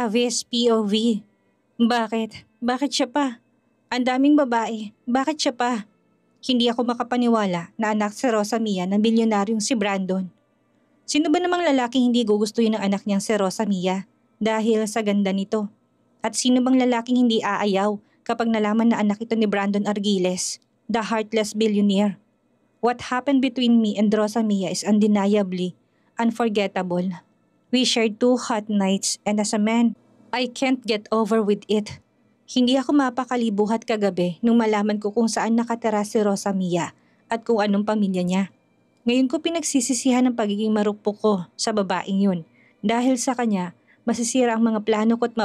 Avis POV. Bakit? Bakit siya pa? Ang daming babae. Bakit siya pa? Hindi ako makapaniwala na anak si Rosa Mia ng bilyonaryong si Brandon. Sino ba namang lalaki hindi gugustuhin ang anak niyang si Rosa Mia dahil sa ganda nito? At sino bang lalaking hindi aayaw kapag nalaman na anak ito ni Brandon Argiles, the heartless billionaire? What happened between me and Rosa Mia is undeniably unforgettable. We shared two hot nights and as a man, I can't get over with it. Hindi ako mapakalibuhat kagabi nung malaman ko kung saan nakatira si Rosa Mia at kung anong pamilya niya. Ngayon ko pinagsisisihan ang pagiging marupok ko sa babaeng yun. Dahil sa kanya, masisira ang mga plano ko at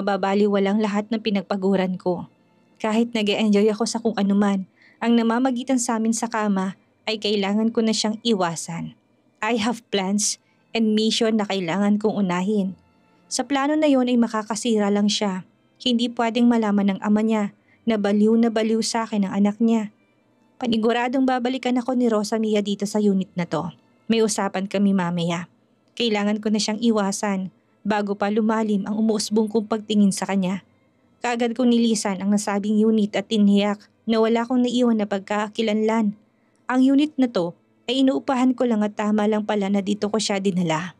walang lahat ng pinagpaguran ko. Kahit nag enjoy ako sa kung anuman, ang namamagitan sa amin sa kama ay kailangan ko na siyang iwasan. I have plans and mission na kailangan kong unahin. Sa plano na yon ay makakasira lang siya. Hindi pwedeng malaman ng ama niya na baliw na baliw sa akin ang anak niya. Paniguradong babalikan ako ni Rosa Mia dito sa unit na to. May usapan kami mamaya. Kailangan ko na siyang iwasan bago pa lumalim ang umuusbong kong pagtingin sa kanya. Kaagad kong nilisan ang nasabing unit at tiniyak na wala akong naiwan na pagkakakilanlan. Ang unit na to ay inuupahan ko lang at tama lang pala na dito ko siya dinala.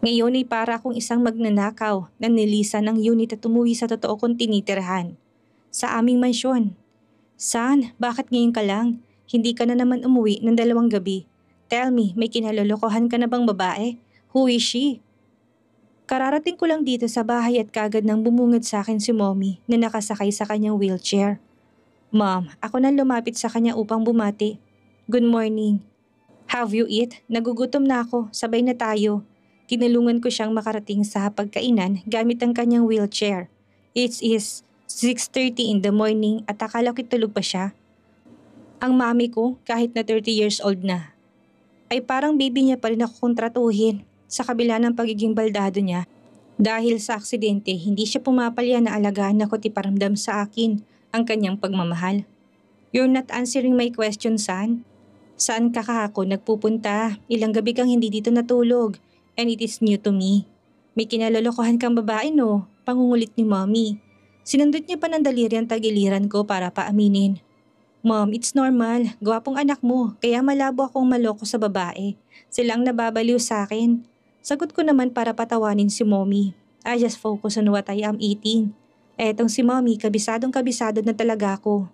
Ngayon ay para akong isang magnanakaw na nilisan ang unit at umuwi sa totoo kong tinitirhan. Sa aming mansyon. San, bakit ngayon ka lang? Hindi ka na naman umuwi ng dalawang gabi. Tell me, may kinalolokohan ka na bang babae? Who is she? Kararating ko lang dito sa bahay at kagad nang bumungad sa akin si mommy na nakasakay sa kanyang wheelchair. Mom, ako na lumapit sa kanya upang bumati Good morning. Have you eat? Nagugutom na ako. Sabay na tayo. Kinalungan ko siyang makarating sa pagkainan gamit ang kanyang wheelchair. It is 6.30 in the morning at akala ko tulog pa siya. Ang mami ko, kahit na 30 years old na, ay parang baby niya pa rin ako kontratuhin sa kabila ng pagiging baldado niya. Dahil sa aksidente, hindi siya pumapalya na alagaan na ako paramdam sa akin ang kanyang pagmamahal. You're not answering my question, son. Saan ka kahapon nagpupunta? Ilang gabi kang hindi dito natulog. And it is new to me. May kinalolokohan kang babae no? Pangungulit ni mommy. Sinundot niya pa ng daliri ang tagiliran ko para paaminin. Mom, it's normal. Gwapong anak mo. Kaya malabo akong maloko sa babae. Silang nababaliw sa akin. Sagot ko naman para patawanin si mommy. I just focus on what I am eating. Etong si mommy, kabisadong kabisado na talaga ako.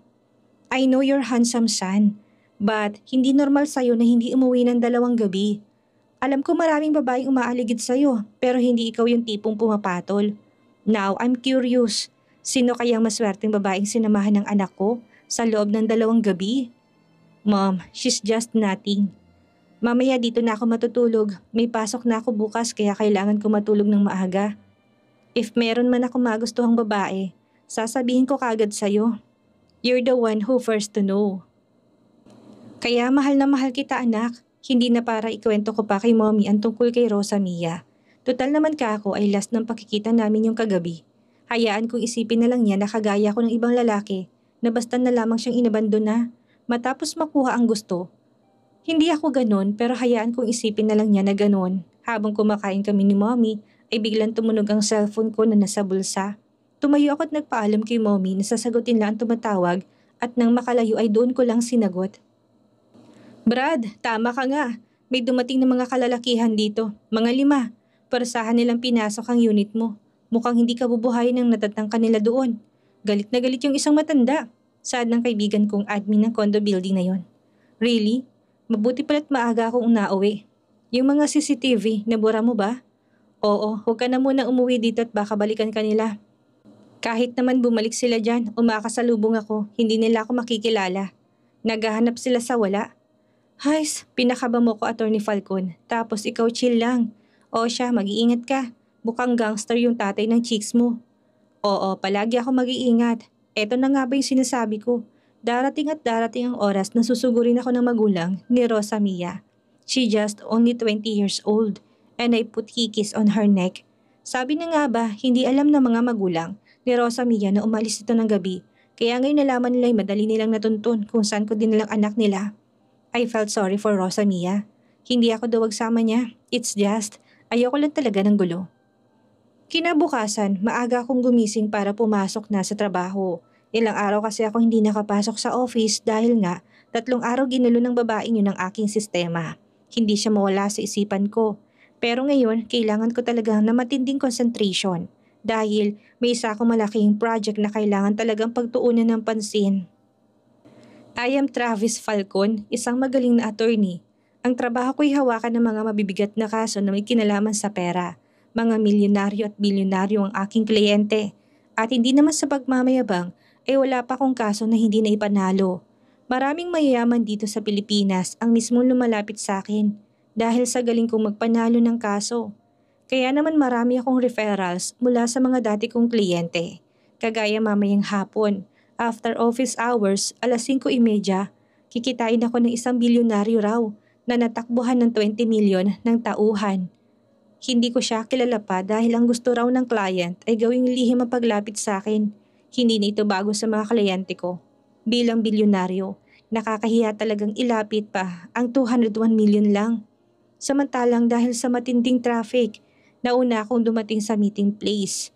I know you're handsome son. But hindi normal sa'yo na hindi umuwi ng dalawang gabi. Alam ko maraming babaeng umaaligid sa'yo, pero hindi ikaw yung tipong pumapatol. Now, I'm curious. Sino kayang maswerteng babaeng sinamahan ng anak ko sa loob ng dalawang gabi? Mom, she's just nothing. Mamaya dito na ako matutulog. May pasok na ako bukas kaya kailangan ko matulog ng maaga. If meron man ako magustuhang babae, sasabihin ko kagad sa'yo. You're the one who first to know. Kaya mahal na mahal kita anak, hindi na para ikwento ko pa kay mommy ang tungkol kay Rosa Mia. Total naman ka ako ay last ng pakikita namin yung kagabi. Hayaan kong isipin na lang niya na kagaya ko ng ibang lalaki na basta na lamang siyang inabandona matapos makuha ang gusto. Hindi ako ganun pero hayaan kong isipin na lang niya na ganun. Habang kumakain kami ni mommy ay biglang tumunog ang cellphone ko na nasa bulsa. Tumayo ako at nagpaalam kay mommy na sasagutin lang ang tumatawag at nang makalayo ay doon ko lang sinagot. Brad, tama ka nga. May dumating na mga kalalakihan dito, mga lima. Parasahan nilang pinasok ang unit mo. Mukhang hindi ka bubuhay ng natatang kanila doon. Galit na galit yung isang matanda. Sad ng kaibigan kong admin ng condo building na yon. Really? Mabuti pala't maaga akong nauwi. Yung mga CCTV, nabura mo ba? Oo, huwag ka na muna umuwi dito at baka balikan ka nila. Kahit naman bumalik sila dyan, umakasalubong ako, hindi nila ako makikilala. Naghahanap sila sa wala. Hays, pinakaba mo ko, Attorney Falcon. Tapos ikaw chill lang. O siya, mag-iingat ka. Bukang gangster yung tatay ng chicks mo. Oo, palagi ako mag-iingat. Eto na nga ba yung sinasabi ko? Darating at darating ang oras na susugurin ako ng magulang ni Rosa Mia. She just only 20 years old and I put kikis on her neck. Sabi na nga ba, hindi alam ng mga magulang ni Rosa Mia na umalis ito ng gabi. Kaya ngayon nalaman nila ay madali nilang natuntun kung saan ko din nilang anak nila. I felt sorry for Rosamia. Hindi ako duwag sama niya. It's just, ayoko lang talaga ng gulo. Kinabukasan, maaga akong gumising para pumasok na sa trabaho. Ilang araw kasi ako hindi nakapasok sa office dahil nga tatlong araw ginulo ng babaeng yun ang aking sistema. Hindi siya mawala sa isipan ko. Pero ngayon, kailangan ko talaga na matinding concentration dahil may isa akong malaking project na kailangan talagang pagtuunan ng pansin. I am Travis Falcon, isang magaling na attorney. Ang trabaho ko'y hawakan ng mga mabibigat na kaso na may kinalaman sa pera. Mga milyonaryo at bilyonaryo ang aking kliyente. At hindi naman sa pagmamayabang ay wala pa akong kaso na hindi na ipanalo. Maraming mayayaman dito sa Pilipinas ang mismo lumalapit sa akin dahil sa galing kong magpanalo ng kaso. Kaya naman marami akong referrals mula sa mga dati kong kliyente. Kagaya mamayang hapon, After office hours, alas 5.30, kikitain ako ng isang bilyonaryo raw na natakbuhan ng 20 million ng tauhan. Hindi ko siya kilala pa dahil ang gusto raw ng client ay gawing lihim ang paglapit sa akin. Hindi na ito bago sa mga kliyente ko. Bilang bilyonaryo, nakakahiya talagang ilapit pa ang 201 million lang. Samantalang dahil sa matinding traffic, nauna akong dumating sa meeting place.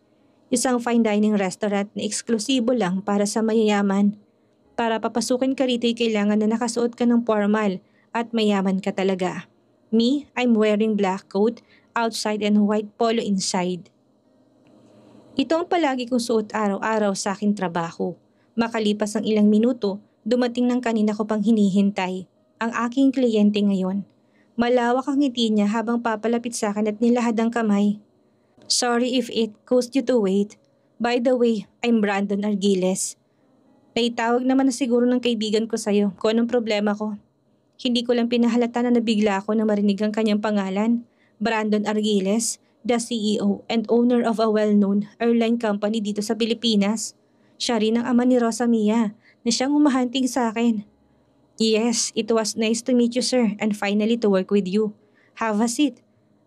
Isang fine dining restaurant na eksklusibo lang para sa mayayaman. Para papasukin ka rito kailangan na nakasuot ka ng formal at mayaman ka talaga. Me, I'm wearing black coat outside and white polo inside. Ito ang palagi kong suot araw-araw sa akin trabaho. Makalipas ang ilang minuto, dumating ng kanina ko pang hinihintay, ang aking kliyente ngayon. Malawak ang ngiti niya habang papalapit sa akin at nilahad ang kamay. Sorry if it caused you to wait. By the way, I'm Brandon Argiles. Naitawag naman na siguro ng kaibigan ko sa'yo kung anong problema ko. Hindi ko lang pinahalata na nabigla ako na marinig ang kanyang pangalan. Brandon Argiles, the CEO and owner of a well-known airline company dito sa Pilipinas. Siya rin ang ama ni Rosa Mia na siyang umahanting sa akin. Yes, it was nice to meet you sir and finally to work with you. Have a seat.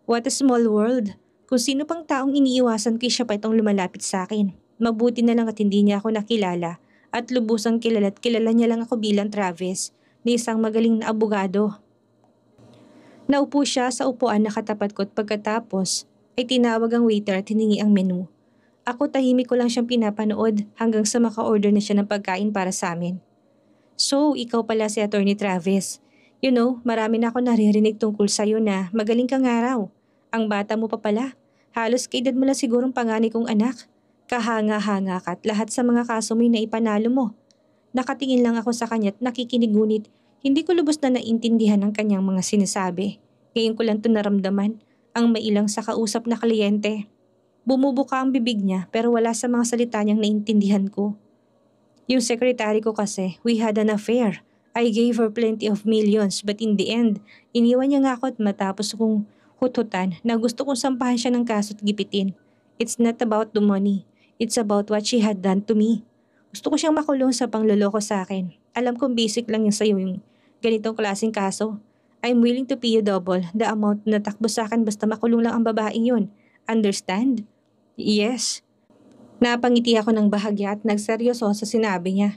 What a small world. Kung sino pang taong iniiwasan ko siya pa itong lumalapit sa akin. Mabuti na lang at hindi niya ako nakilala at lubusang kilala at kilala niya lang ako bilang Travis na isang magaling na abogado. Naupo siya sa upuan na katapat ko at pagkatapos ay tinawag ang waiter at hiningi ang menu. Ako tahimik ko lang siyang pinapanood hanggang sa maka-order na siya ng pagkain para sa amin. So, ikaw pala si Attorney Travis. You know, marami na ako naririnig tungkol sa'yo na magaling ka nga raw. Ang bata mo pa pala. Halos kaedad mo lang sigurong panganay kong anak. Kahanga-hanga ka at lahat sa mga kaso mo'y naipanalo mo. Nakatingin lang ako sa kanya at nakikinig ngunit hindi ko lubos na naintindihan ang kanyang mga sinasabi. Ngayon ko lang ito naramdaman, ang mailang sa kausap na kliyente. Bumubuka ang bibig niya pero wala sa mga salita niyang naintindihan ko. Yung sekretary ko kasi, we had an affair. I gave her plenty of millions but in the end, iniwan niya nga ako at matapos kong hututan na gusto kong sampahan siya ng kaso't gipitin. It's not about the money. It's about what she had done to me. Gusto ko siyang makulong sa pangloloko sa akin. Alam kong basic lang yung sa'yo yung ganitong klaseng kaso. I'm willing to pay you double the amount na takbo sa akin basta makulong lang ang babaeng yun. Understand? Yes. Napangiti ako ng bahagya at nagseryoso sa sinabi niya.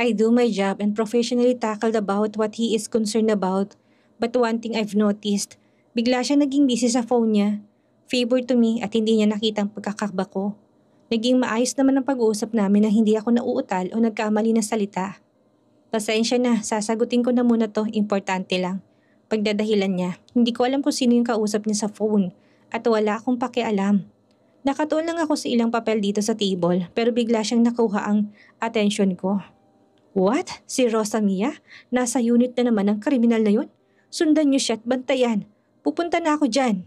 I do my job and professionally tackled about what he is concerned about. But one thing I've noticed, Bigla siya naging busy sa phone niya. Favor to me at hindi niya nakita ang pagkakakba ko. Naging maayos naman ang pag-uusap namin na hindi ako nauutal o nagkamali ng salita. Pasensya na, sasagutin ko na muna to, importante lang. Pagdadahilan niya, hindi ko alam kung sino yung kausap niya sa phone at wala akong pakialam. Nakatuon lang ako sa ilang papel dito sa table pero bigla siyang nakuha ang atensyon ko. What? Si Rosa Mia? Nasa unit na naman ng kriminal na yun? Sundan niyo siya at bantayan. Pupunta na ako dyan.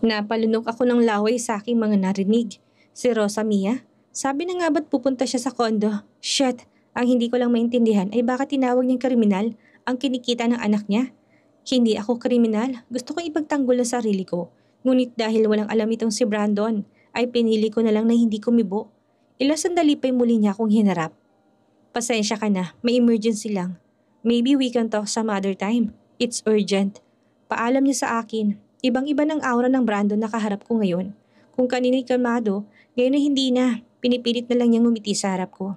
Napalunok ako ng laway sa aking mga narinig. Si Rosa Mia, sabi na nga ba't pupunta siya sa kondo? Shit, ang hindi ko lang maintindihan ay bakit tinawag niyang kriminal ang kinikita ng anak niya. Hindi ako kriminal, gusto kong ipagtanggol ang sarili ko. Ngunit dahil walang alam itong si Brandon, ay pinili ko na lang na hindi kumibo. Ilang sandali pa'y muli niya akong hinarap. Pasensya ka na, may emergency lang. Maybe we can talk some other time. It's urgent. Paalam niya sa akin, ibang-iba ng aura ng Brandon na kaharap ko ngayon. Kung kanina'y kalmado, ngayon ay hindi na. Pinipilit na lang niyang umiti sa harap ko.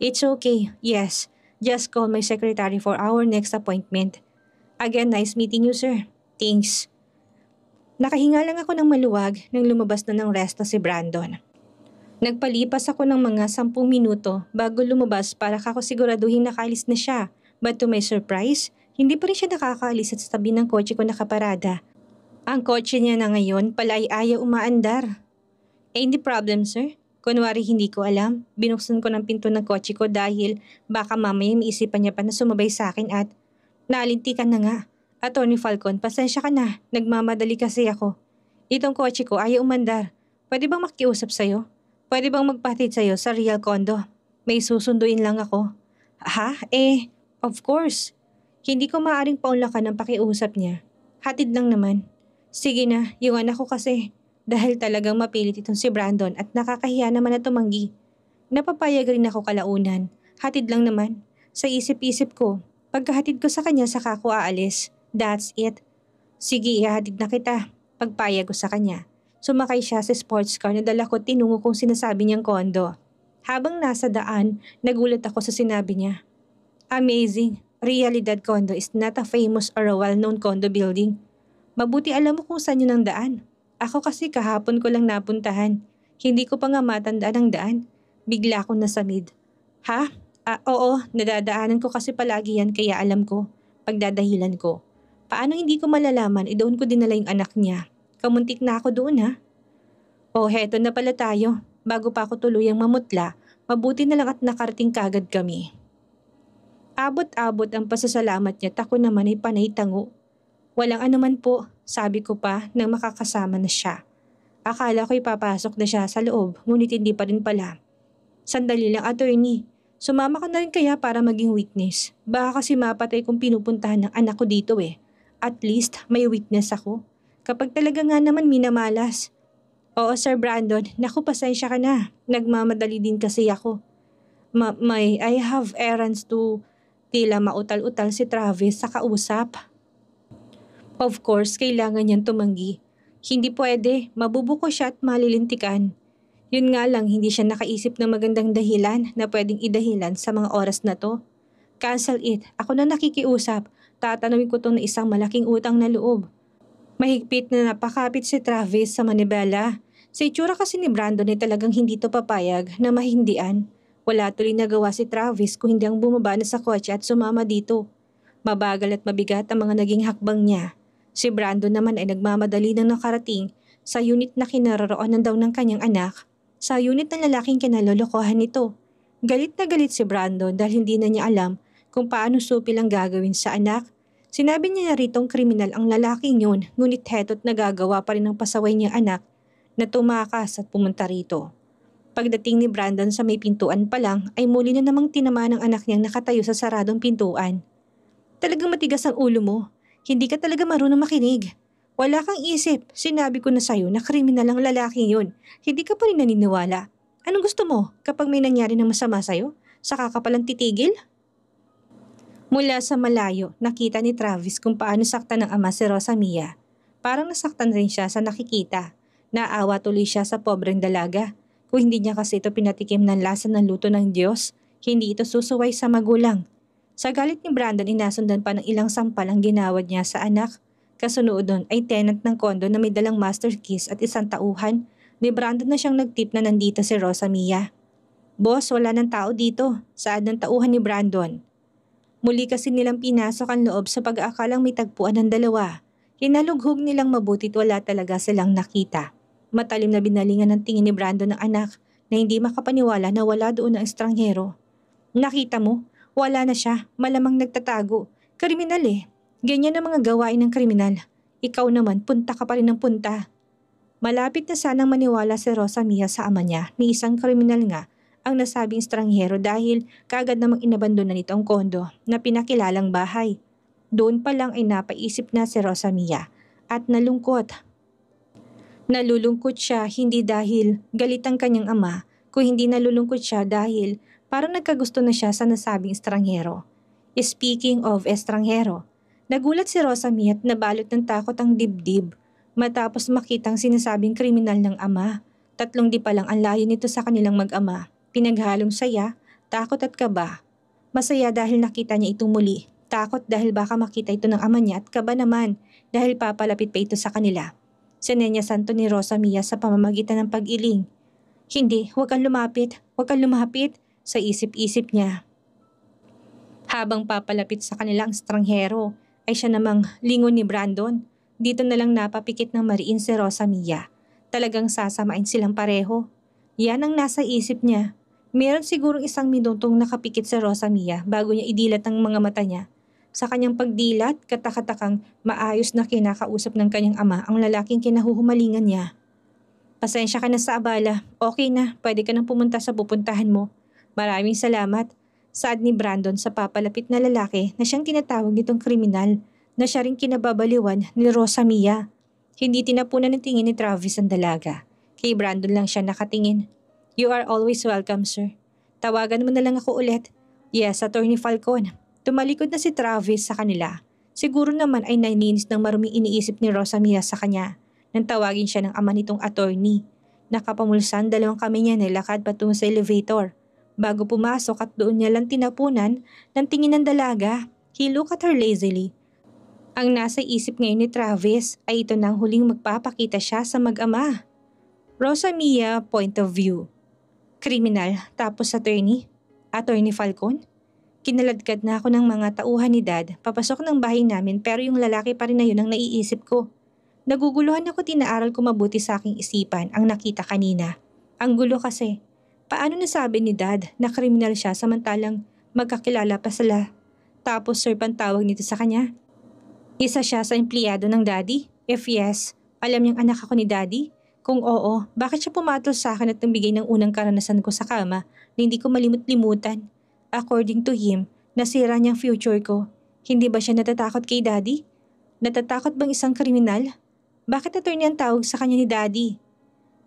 It's okay, yes. Just call my secretary for our next appointment. Again, nice meeting you, sir. Thanks. Nakahinga lang ako ng maluwag nang lumabas na ng rest si Brandon. Nagpalipas ako ng mga sampung minuto bago lumabas para kakosiguraduhin nakaalis na siya. But to my surprise, hindi pa rin siya nakakaalis at sa tabi ng kotse ko nakaparada. Ang kotse niya na ngayon pala ay ayaw umaandar. Eh, hindi problem, sir. Kunwari hindi ko alam, binuksan ko ng pinto ng kotse ko dahil baka mamaya maisipan niya pa na sumabay sa akin at naalintikan na nga. Attorney Falcon, pasensya ka na. Nagmamadali kasi ako. Itong kotse ko ayaw umandar. Pwede bang makiusap sa'yo? Pwede bang magpatid sa'yo sa real condo? May susunduin lang ako. Ha? Eh, of course. Hindi ko maaring paunlakan ang pakiusap niya. Hatid lang naman. Sige na, yung anak ko kasi. Dahil talagang mapilit itong si Brandon at nakakahiya naman na tumanggi. Napapayag rin ako kalaunan. Hatid lang naman. Sa isip-isip ko, pagkahatid ko sa kanya saka ko aalis. That's it. Sige, ihahatid na kita. Pagpayag ko sa kanya. Sumakay siya sa sports car na dala ko tinungo kong sinasabi niyang kondo. Habang nasa daan, nagulat ako sa sinabi niya. Amazing. Realidad Condo is not a famous or a well-known condo building. Mabuti alam mo kung saan yun ang daan. Ako kasi kahapon ko lang napuntahan. Hindi ko pa nga matandaan ang daan. Bigla ko nasamid. Ha? Ah, oo, nadadaanan ko kasi palagi yan kaya alam ko. Pagdadahilan ko. Paano hindi ko malalaman, idoon eh, ko dinala yung anak niya. Kamuntik na ako doon ha. Oh, heto na pala tayo. Bago pa ako tuluyang mamutla, mabuti na lang at nakarating kagad kami. Abot-abot ang pasasalamat niya at ako naman ay panay tango. Walang anuman po, sabi ko pa nang makakasama na siya. Akala ko'y papasok na siya sa loob, ngunit hindi pa rin pala. Sandali lang, attorney. Sumama ka na rin kaya para maging witness. Baka kasi mapatay kung pinupuntahan ng anak ko dito eh. At least, may witness ako. Kapag talaga nga naman minamalas. Oo, Sir Brandon. Naku, pasensya ka na. Nagmamadali din kasi ako. Ma may, I have errands to Tila mautal-utal si Travis sa kausap. Of course, kailangan niyang tumanggi. Hindi pwede, mabubuko siya at malilintikan. Yun nga lang, hindi siya nakaisip ng magandang dahilan na pwedeng idahilan sa mga oras na to. Cancel it. Ako na nakikiusap. Tatanawin ko to na isang malaking utang na loob. Mahigpit na napakapit si Travis sa manibela. Sa itsura kasi ni Brandon ay talagang hindi to papayag na mahindian. Wala tuloy nagawa si Travis kung hindi ang bumaba na sa kotse at sumama dito. Mabagal at mabigat ang mga naging hakbang niya. Si Brandon naman ay nagmamadali nang nakarating sa unit na kinaroroonan daw ng kanyang anak, sa unit ng lalaking kinalolokohan nito. Galit na galit si Brandon dahil hindi na niya alam kung paano supil ang gagawin sa anak. Sinabi niya na ritong kriminal ang lalaking yun, ngunit heto't nagagawa pa rin ang pasaway niyang anak na tumakas at pumunta rito. Pagdating ni Brandon sa may pintuan pa lang ay muli na namang tinamaan ng anak niyang nakatayo sa saradong pintuan. Talagang matigas ang ulo mo. Hindi ka talaga marunong makinig. Wala kang isip. Sinabi ko na sa'yo na kriminal ang lalaki yun. Hindi ka pa rin naniniwala. Anong gusto mo kapag may nangyari ng masama sa'yo? Saka ka palang titigil? Mula sa malayo, nakita ni Travis kung paano saktan ng ama si Rosa Mia. Parang nasaktan rin siya sa nakikita. Naawa tuloy siya sa pobreng dalaga kung hindi niya kasi ito pinatikim ng lasa ng luto ng Diyos, hindi ito susuway sa magulang. Sa galit ni Brandon, inasundan pa ng ilang sampal ang ginawad niya sa anak. Kasunod nun ay tenant ng kondo na may dalang master keys at isang tauhan. Ni Brandon na siyang nagtip na nandito si Rosa Mia. Boss, wala ng tao dito. Saad ng tauhan ni Brandon? Muli kasi nilang pinasok ang loob sa pag-aakalang may tagpuan ng dalawa. Hinalughog nilang mabuti't wala talaga silang nakita. Matalim na binalingan ng tingin ni Brandon ng anak na hindi makapaniwala na wala doon ang estranghero. Nakita mo, wala na siya, malamang nagtatago. Kriminal eh. Ganyan ang mga gawain ng kriminal. Ikaw naman, punta ka pa rin ng punta. Malapit na sanang maniwala si Rosa Mia sa ama niya ni isang kriminal nga ang nasabing estranghero dahil kagad namang inabandona nito ang kondo na pinakilalang bahay. Doon pa lang ay napaisip na si Rosa Mia at nalungkot Nalulungkot siya hindi dahil galit ang kanyang ama, kung hindi nalulungkot siya dahil parang nagkagusto na siya sa nasabing estranghero. Speaking of estranghero, nagulat si Rosamie at nabalot ng takot ang dibdib matapos makitang sinasabing kriminal ng ama. Tatlong di pa lang ang layo nito sa kanilang mag-ama. Pinaghalong saya, takot at kaba. Masaya dahil nakita niya itong muli. Takot dahil baka makita ito ng ama niya at kaba naman dahil papalapit pa ito sa kanila si Nenya Santo ni Rosa Mia sa pamamagitan ng pag-iling. Hindi, huwag kang lumapit, huwag kang lumapit sa isip-isip niya. Habang papalapit sa kanila ang stranghero, ay siya namang lingon ni Brandon. Dito na lang napapikit ng mariin si Rosa Mia. Talagang sasamain silang pareho. Yan ang nasa isip niya. Meron sigurong isang minutong nakapikit si Rosa Mia bago niya idilat ang mga mata niya sa kanyang pagdilat, katakatakang maayos na kinakausap ng kanyang ama ang lalaking kinahuhumalingan niya. Pasensya ka na sa abala. Okay na, pwede ka nang pumunta sa pupuntahan mo. Maraming salamat. Saad ni Brandon sa papalapit na lalaki na siyang tinatawag nitong kriminal na siya rin kinababaliwan ni Rosa Mia. Hindi tinapunan ng tingin ni Travis ang dalaga. Kay Brandon lang siya nakatingin. You are always welcome, sir. Tawagan mo na lang ako ulit. Yes, Attorney Falcon. Tumalikod na si Travis sa kanila. Siguro naman ay naninis ng marumi iniisip ni Rosamia sa kanya nang tawagin siya ng ama nitong attorney. Nakapamulsan dalawang kami niya nilakad patungo sa elevator. Bago pumasok at doon niya lang tinapunan ng tingin ng dalaga, he looked at her lazily. Ang nasa isip ngayon ni Travis ay ito nang huling magpapakita siya sa mag-ama. Rosamia Point of View Kriminal tapos attorney? Attorney Falcon? Kinaladkad na ako ng mga tauhan ni dad, papasok ng bahay namin pero yung lalaki pa rin na yun ang naiisip ko. Naguguluhan ako tinaaral ko mabuti sa aking isipan ang nakita kanina. Ang gulo kasi. Paano nasabi ni dad na kriminal siya samantalang magkakilala pa sila? Tapos sir pantawag nito sa kanya? Isa siya sa empleyado ng daddy? If yes, alam niyang anak ako ni daddy? Kung oo, bakit siya pumatol sa akin at nagbigay ng unang karanasan ko sa kama na hindi ko malimot-limutan? According to him, nasira niyang future ko. Hindi ba siya natatakot kay daddy? Natatakot bang isang kriminal? Bakit attorney ang tawag sa kanya ni daddy?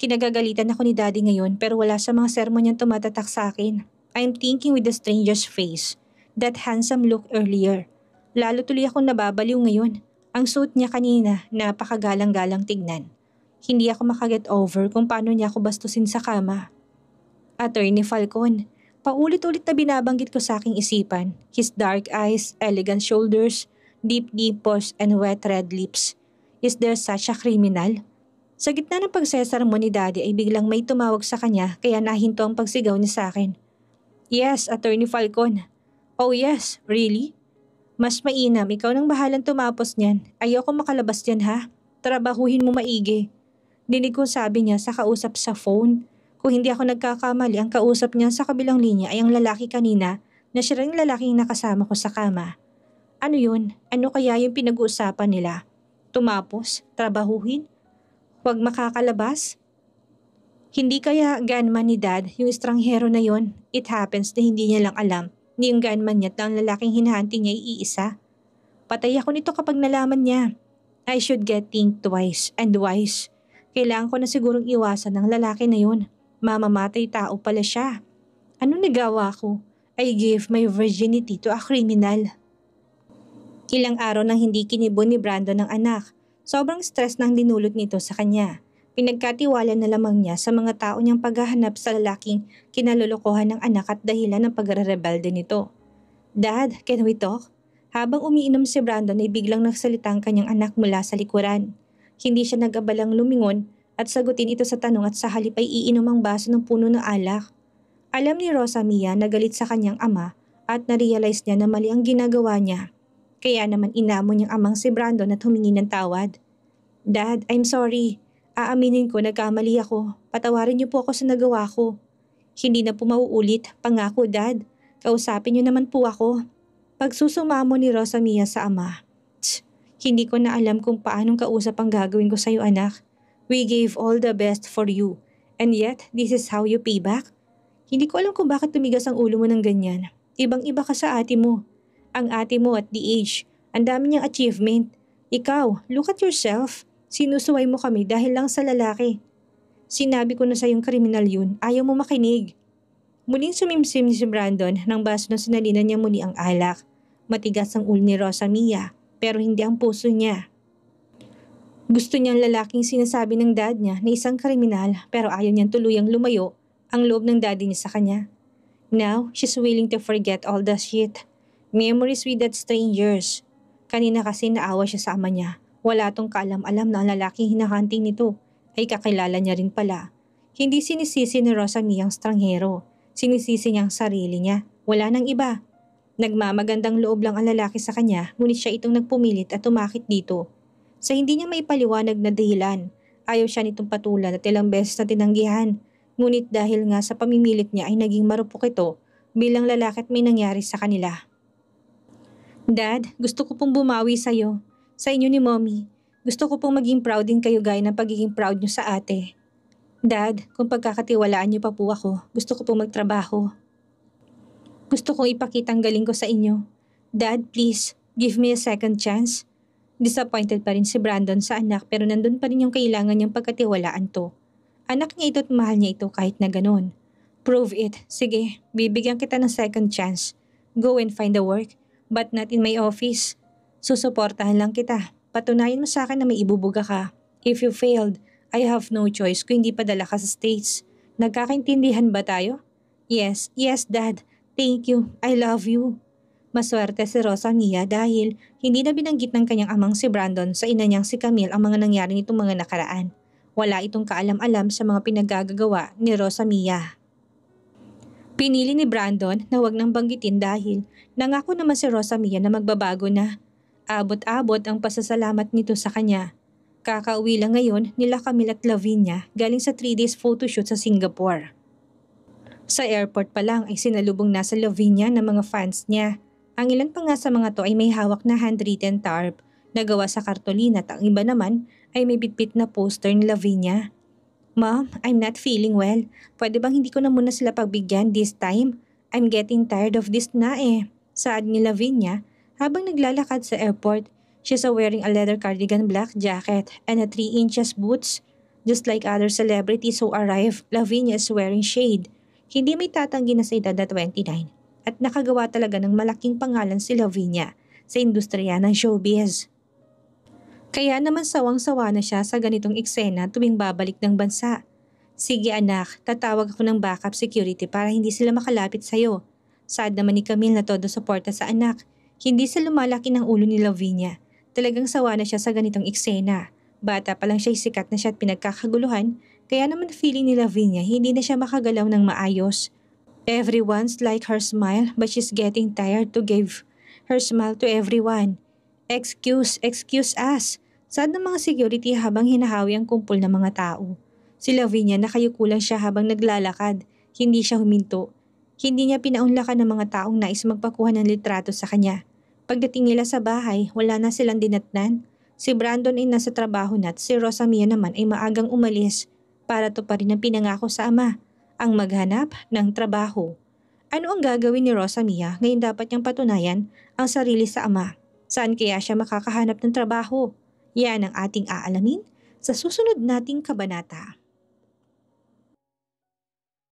Kinagagalitan ako ni daddy ngayon pero wala sa mga sermon niyang tumatatak sa akin. I'm thinking with the stranger's face. That handsome look earlier. Lalo tuloy akong nababaliw ngayon. Ang suit niya kanina, napakagalang-galang tignan. Hindi ako makaget over kung paano niya ako bastusin sa kama. Attorney Falcon, paulit-ulit na binabanggit ko sa aking isipan. His dark eyes, elegant shoulders, deep dimples, and wet red lips. Is there such a criminal? Sa gitna ng pagsesar mo ni Daddy ay biglang may tumawag sa kanya kaya nahinto ang pagsigaw niya sa akin. Yes, Attorney Falcon. Oh yes, really? Mas mainam, ikaw nang bahalan tumapos niyan. Ayoko makalabas diyan ha. Trabahuhin mo maigi. Dinig ko sabi niya sa kausap sa phone. Kung hindi ako nagkakamali, ang kausap niya sa kabilang linya ay ang lalaki kanina na siya rin lalaking nakasama ko sa kama. Ano yun? Ano kaya yung pinag-uusapan nila? Tumapos? Trabahuhin? Huwag makakalabas? Hindi kaya gunman ni dad yung estranghero na yon? It happens na hindi niya lang alam ni yung gunman niya at ang lalaking hinahanti niya iisa. Patay ako nito kapag nalaman niya. I should get think twice and wise. Kailangan ko na sigurong iwasan ang lalaki na yon. Mamamatay tao pala siya. Anong nagawa ko? I gave my virginity to a criminal. Ilang araw nang hindi kinibon ni Brandon ang anak. Sobrang stress nang dinulot nito sa kanya. Pinagkatiwala na lamang niya sa mga tao niyang paghahanap sa lalaking kinalulukohan ng anak at dahilan ng pagrerebelde nito. Dad, can we talk? Habang umiinom si Brandon ay biglang nagsalita ang kanyang anak mula sa likuran. Hindi siya nag-abalang lumingon at sagutin ito sa tanong at sa halip ay iinom ang baso ng puno ng alak. Alam ni Rosa Mia na galit sa kanyang ama at narealize niya na mali ang ginagawa niya. Kaya naman inamo niyang amang si Brandon at humingi ng tawad. Dad, I'm sorry. Aaminin ko nagkamali ako. Patawarin niyo po ako sa nagawa ko. Hindi na po mauulit. Pangako, Dad. Kausapin niyo naman po ako. Pagsusumamo ni Rosa Mia sa ama. Tch, hindi ko na alam kung paanong kausap ang gagawin ko sa iyo, anak. We gave all the best for you, and yet this is how you pay back? Hindi ko alam kung bakit tumigas ang ulo mo ng ganyan. Ibang-iba ka sa ate mo. Ang ate mo at the age, ang dami niyang achievement. Ikaw, look at yourself. Sinusuway mo kami dahil lang sa lalaki. Sinabi ko na sa yung kriminal yun, ayaw mo makinig. Muling sumimsim ni si Brandon nang baso na sinalinan niya muli ang alak. Matigas ang ulo ni Rosa Mia, pero hindi ang puso niya. Gusto niyang lalaking sinasabi ng dad niya na isang kriminal pero ayaw niyang tuluyang lumayo ang loob ng daddy niya sa kanya. Now, she's willing to forget all the shit. Memories with that strangers. Kanina kasi naawa siya sa ama niya. Wala tong kaalam-alam na ang lalaking hinahanting nito ay kakilala niya rin pala. Hindi sinisisi ni Rosamie ang stranghero. Sinisisi niya ang sarili niya. Wala nang iba. Nagmamagandang loob lang ang lalaki sa kanya ngunit siya itong nagpumilit at tumakit dito sa hindi niya maipaliwanag na dahilan. Ayaw siya nitong patulan at ilang beses na tinanggihan. Ngunit dahil nga sa pamimilit niya ay naging marupok ito bilang lalaki at may nangyari sa kanila. Dad, gusto ko pong bumawi sa'yo. Sa inyo ni Mommy. Gusto ko pong maging proud din kayo gaya ng pagiging proud niyo sa ate. Dad, kung pagkakatiwalaan niyo pa po ako, gusto ko pong magtrabaho. Gusto kong ipakita ang galing ko sa inyo. Dad, please, give me a second chance. Disappointed pa rin si Brandon sa anak pero nandun pa rin yung kailangan niyang pagkatiwalaan to. Anak niya ito at mahal niya ito kahit na ganun. Prove it. Sige, bibigyan kita ng second chance. Go and find a work, but not in my office. Susuportahan lang kita. Patunayan mo sa akin na may ibubuga ka. If you failed, I have no choice kung hindi padala ka sa States. Nagkakaintindihan ba tayo? Yes, yes dad. Thank you. I love you. Maswerte si Rosa Mia dahil hindi na binanggit ng kanyang amang si Brandon sa ina niyang si Camille ang mga nangyari nitong mga nakaraan. Wala itong kaalam-alam sa mga pinagagagawa ni Rosa Mia. Pinili ni Brandon na huwag nang banggitin dahil nangako naman si Rosa Mia na magbabago na. Abot-abot ang pasasalamat nito sa kanya. Kakauwi lang ngayon nila Camille at Lavinia galing sa 3 days photoshoot sa Singapore. Sa airport pa lang ay sinalubong na sa Lavinia ng mga fans niya ang ilan pa nga sa mga to ay may hawak na handwritten tarp na gawa sa kartolina at ang iba naman ay may bitbit na poster ni Lavinia. Ma'am, I'm not feeling well. Pwede bang hindi ko na muna sila pagbigyan this time? I'm getting tired of this na eh. Saad ni Lavinia habang naglalakad sa airport. She's wearing a leather cardigan black jacket and a 3 inches boots. Just like other celebrities who arrive, Lavinia is wearing shade. Hindi may tatanggi na sa edad na 29 at nakagawa talaga ng malaking pangalan si Lavinia sa industriya ng showbiz. Kaya naman sawang-sawa na siya sa ganitong eksena tuwing babalik ng bansa. Sige anak, tatawag ako ng backup security para hindi sila makalapit sa'yo. Sad naman ni Camille na todo suporta sa anak. Hindi sa lumalaki ng ulo ni Lavinia. Talagang sawa na siya sa ganitong eksena. Bata pa lang siya sikat na siya at pinagkakaguluhan, kaya naman feeling ni Lavinia hindi na siya makagalaw ng maayos. Everyone's like her smile but she's getting tired to give her smile to everyone. Excuse, excuse us. Sad ng mga security habang hinahawi ang kumpol ng mga tao. Si Lavinia nakayukulan siya habang naglalakad. Hindi siya huminto. Hindi niya pinaunlakan ng mga taong nais magpakuha ng litrato sa kanya. Pagdating nila sa bahay, wala na silang dinatnan. Si Brandon ay nasa trabaho na at si Rosamia naman ay maagang umalis para to pa rin ang pinangako sa ama ang maghanap ng trabaho. Ano ang gagawin ni Rosa Mia ngayon dapat niyang patunayan ang sarili sa ama? Saan kaya siya makakahanap ng trabaho? Yan ang ating aalamin sa susunod nating kabanata.